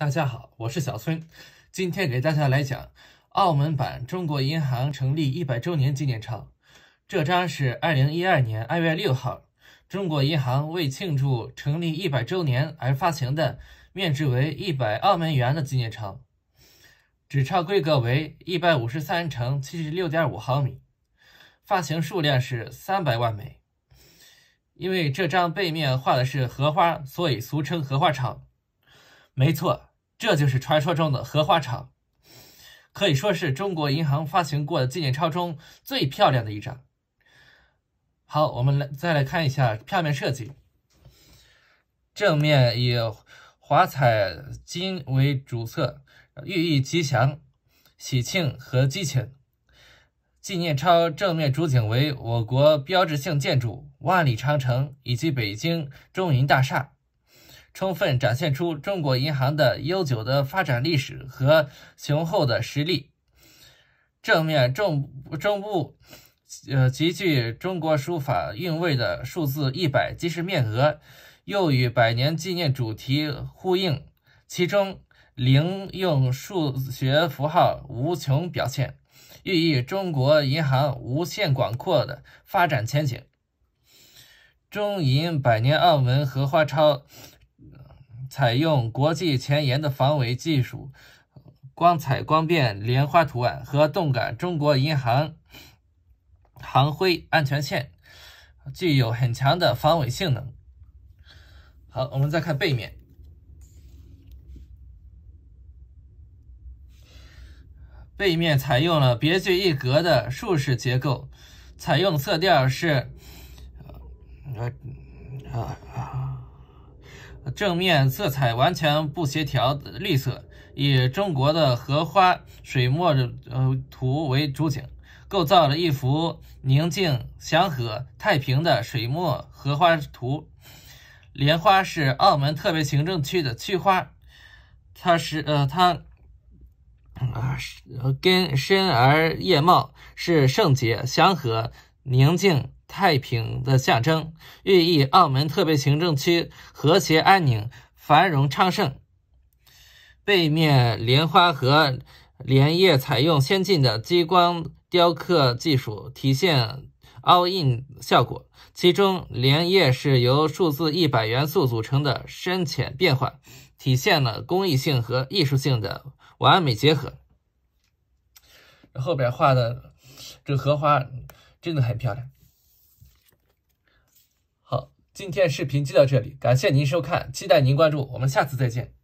大家好，我是小孙，今天给大家来讲澳门版中国银行成立一百周年纪念钞。这张是二零一二年二月六号中国银行为庆祝成立一百周年而发行的，面值为一百澳门元的纪念钞。纸钞规格为一百五十三乘七十六点五毫米，发行数量是三百万枚。因为这张背面画的是荷花，所以俗称荷花钞。没错。这就是传说中的荷花场，可以说是中国银行发行过的纪念钞中最漂亮的一张。好，我们来再来看一下票面设计。正面以华彩金为主色，寓意吉祥、喜庆和激情。纪念钞正面主景为我国标志性建筑万里长城以及北京中银大厦。充分展现出中国银行的悠久的发展历史和雄厚的实力。正面中中部，呃极具中国书法韵味的数字“一百”即是面额，又与百年纪念主题呼应。其中“零”用数学符号“无穷”表现，寓意中国银行无限广阔的发展前景。中银百年澳门荷花钞。采用国际前沿的防伪技术，光彩光变莲花图案和动感中国银行行徽安全线，具有很强的防伪性能。好，我们再看背面，背面采用了别具一格的竖式结构，采用色调是，啊啊。正面色彩完全不协调，绿色以中国的荷花水墨呃图为主景，构造了一幅宁静祥和太平的水墨荷花图。莲花是澳门特别行政区的区花，它是呃它啊根深而叶茂，是圣洁、祥和、宁静。太平的象征，寓意澳门特别行政区和谐安宁、繁荣昌盛。背面莲花和莲叶采用先进的激光雕刻技术，体现凹印效果。其中莲叶是由数字一百元素组成的深浅变化，体现了工艺性和艺术性的完美结合。后边画的这荷花真的很漂亮。今天视频就到这里，感谢您收看，期待您关注，我们下次再见。